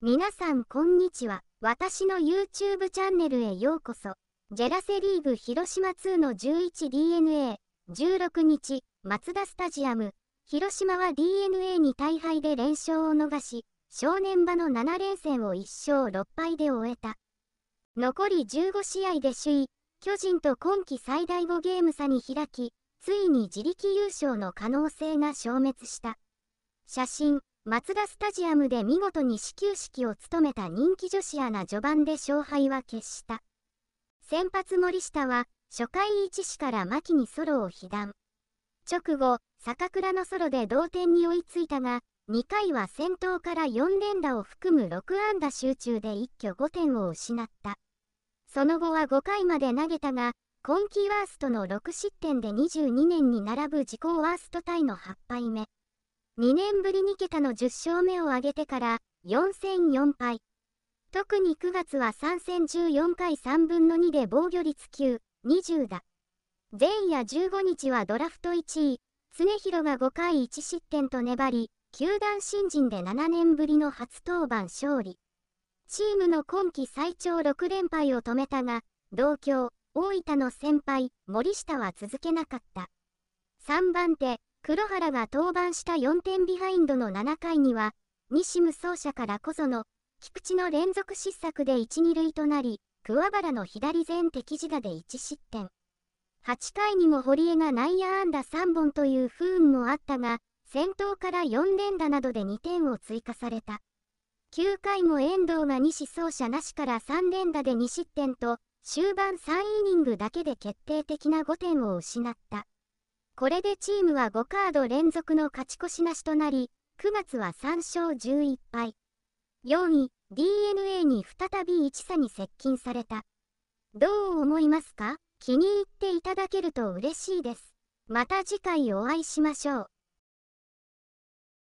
皆さんこんにちは。私の YouTube チャンネルへようこそ。ジェラセリーグ広島2の 11DNA、16日、マツダスタジアム。広島は DNA に大敗で連勝を逃し、正念場の7連戦を1勝6敗で終えた。残り15試合で首位、巨人と今季最大5ゲーム差に開き、ついに自力優勝の可能性が消滅した。写真マツダスタジアムで見事に始球式を務めた人気女子アナ序盤で勝敗は決した。先発森下は、初回1死から牧にソロを被弾。直後、坂倉のソロで同点に追いついたが、2回は先頭から4連打を含む6安打集中で一挙5点を失った。その後は5回まで投げたが、今季ワーストの6失点で22年に並ぶ自己ワーストタイの8敗目。2年ぶり2桁の10勝目を挙げてから4戦4敗。特に9月は3戦14回3分の2で防御率9、20だ。前夜15日はドラフト1位、常広が5回1失点と粘り、球団新人で7年ぶりの初登板勝利。チームの今季最長6連敗を止めたが、同郷、大分の先輩、森下は続けなかった。3番手、黒原が登板した4点ビハインドの7回には、西無走者からこその、菊池の連続失策で1、2塁となり、桑原の左前敵地打で1失点。8回にも堀江が内野安打3本という不運もあったが、先頭から4連打などで2点を追加された。9回も遠藤が西走者なしから3連打で2失点と、終盤3イニングだけで決定的な5点を失った。これでチームは5カード連続の勝ち越しなしとなり、9月は3勝11敗。4位、DNA に再び1差に接近された。どう思いますか気に入っていただけると嬉しいです。また次回お会いしましょう。